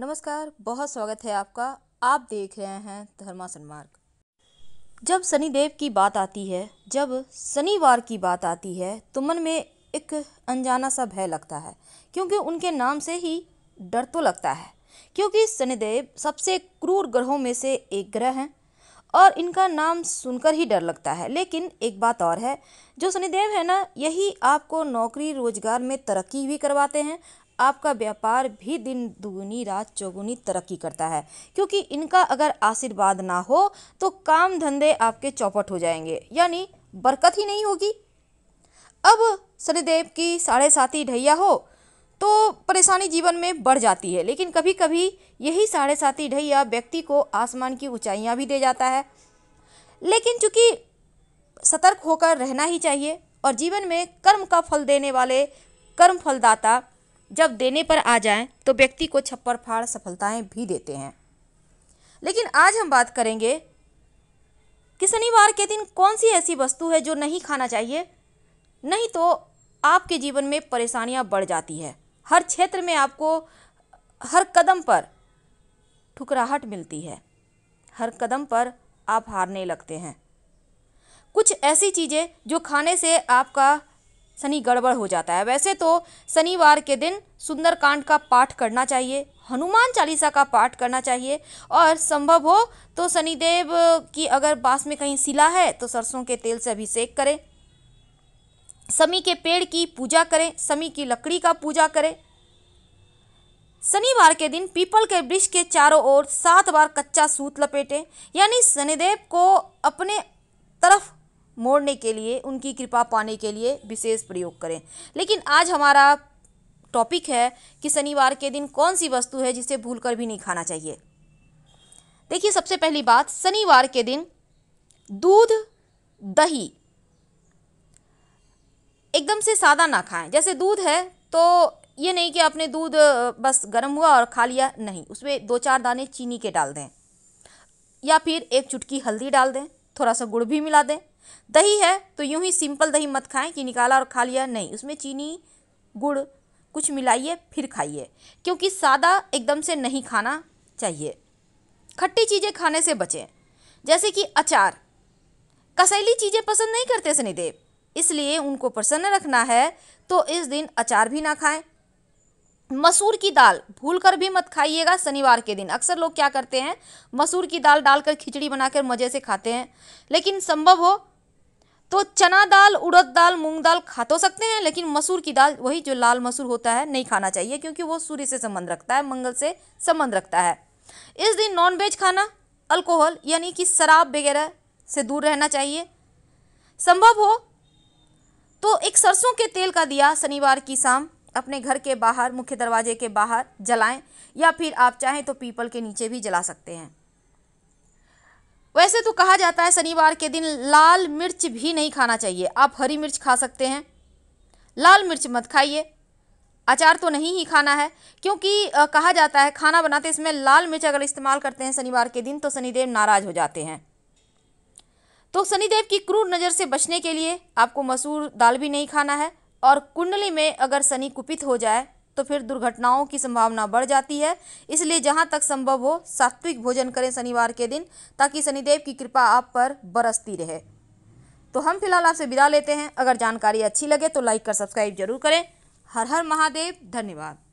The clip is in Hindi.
नमस्कार बहुत स्वागत है आपका आप देख रहे हैं धर्मासन मार्ग जब शनिदेव की बात आती है जब शनिवार की बात आती है तो मन में एक अनजाना सा भय लगता है क्योंकि उनके नाम से ही डर तो लगता है क्योंकि शनिदेव सबसे क्रूर ग्रहों में से एक ग्रह हैं और इनका नाम सुनकर ही डर लगता है लेकिन एक बात और है जो शनिदेव है ना यही आपको नौकरी रोजगार में तरक्की भी करवाते हैं आपका व्यापार भी दिन दुगुनी रात चौगुनी तरक्की करता है क्योंकि इनका अगर आशीर्वाद ना हो तो काम धंधे आपके चौपट हो जाएंगे यानी बरकत ही नहीं होगी अब शनिदेव की साढ़े साथी ढैया हो तो परेशानी जीवन में बढ़ जाती है लेकिन कभी कभी यही साढ़े साथी ढैया व्यक्ति को आसमान की ऊंचाइयां भी दे जाता है लेकिन चूंकि सतर्क होकर रहना ही चाहिए और जीवन में कर्म का फल देने वाले कर्म फलदाता जब देने पर आ जाए तो व्यक्ति को छप्पर फाड़ सफलताएं भी देते हैं लेकिन आज हम बात करेंगे कि शनिवार के दिन कौन सी ऐसी वस्तु है जो नहीं खाना चाहिए नहीं तो आपके जीवन में परेशानियां बढ़ जाती है हर क्षेत्र में आपको हर कदम पर ठुकराहट मिलती है हर कदम पर आप हारने लगते हैं कुछ ऐसी चीज़ें जो खाने से आपका शनि गड़बड़ हो जाता है वैसे तो शनिवार के दिन सुंदरकांड का पाठ करना चाहिए हनुमान चालीसा का पाठ करना चाहिए और संभव हो तो शनिदेव की अगर पास में कहीं सिला है तो सरसों के तेल से अभिषेक करें समी के पेड़ की पूजा करें समी की लकड़ी का पूजा करें शनिवार के दिन पीपल के वृक्ष के चारों ओर सात बार कच्चा सूत लपेटें यानी शनिदेव को अपने तरफ मोड़ने के लिए उनकी कृपा पाने के लिए विशेष प्रयोग करें लेकिन आज हमारा टॉपिक है कि शनिवार के दिन कौन सी वस्तु है जिसे भूल भी नहीं खाना चाहिए देखिए सबसे पहली बात शनिवार के दिन दूध दही एकदम से सादा ना खाएं जैसे दूध है तो ये नहीं कि आपने दूध बस गर्म हुआ और खा लिया नहीं उसमें दो चार दाने चीनी के डाल दें या फिर एक चुटकी हल्दी डाल दें थोड़ा सा गुड़ भी मिला दें दही है तो यूं ही सिंपल दही मत खाएं कि निकाला और खा लिया नहीं उसमें चीनी गुड़ कुछ मिलाइए फिर खाइए क्योंकि सादा एकदम से नहीं खाना चाहिए खट्टी चीज़ें खाने से बचें जैसे कि अचार कसैली चीज़ें पसंद नहीं करते शनिदेव इसलिए उनको प्रसन्न रखना है तो इस दिन अचार भी ना खाएं मसूर की दाल भूल कर भी मत खाइएगा शनिवार के दिन अक्सर लोग क्या करते हैं मसूर की दाल डालकर खिचड़ी बनाकर मज़े से खाते हैं लेकिन संभव हो तो चना दाल उड़द दाल मूंग दाल खा तो सकते हैं लेकिन मसूर की दाल वही जो लाल मसूर होता है नहीं खाना चाहिए क्योंकि वो सूर्य से संबंध रखता है मंगल से संबंध रखता है इस दिन नॉनवेज खाना अल्कोहल यानी कि शराब वगैरह से दूर रहना चाहिए संभव हो तो एक सरसों के तेल का दिया शनिवार की शाम अपने घर के बाहर मुख्य दरवाजे के बाहर जलाएं या फिर आप चाहें तो पीपल के नीचे भी जला सकते हैं वैसे तो कहा जाता है शनिवार के दिन लाल मिर्च भी नहीं खाना चाहिए आप हरी मिर्च खा सकते हैं लाल मिर्च मत खाइए अचार तो नहीं ही खाना है क्योंकि आ, कहा जाता है खाना बनाते इसमें लाल मिर्च अगर इस्तेमाल करते हैं शनिवार के दिन तो शनिदेव नाराज हो जाते हैं तो शनिदेव की क्रूर नज़र से बचने के लिए आपको मसूर दाल भी नहीं खाना है और कुंडली में अगर शनि कुपित हो जाए तो फिर दुर्घटनाओं की संभावना बढ़ जाती है इसलिए जहाँ तक संभव हो सात्विक भोजन करें शनिवार के दिन ताकि शनिदेव की कृपा आप पर बरसती रहे तो हम फिलहाल आपसे विदा लेते हैं अगर जानकारी अच्छी लगे तो लाइक कर सब्सक्राइब जरूर करें हर हर महादेव धन्यवाद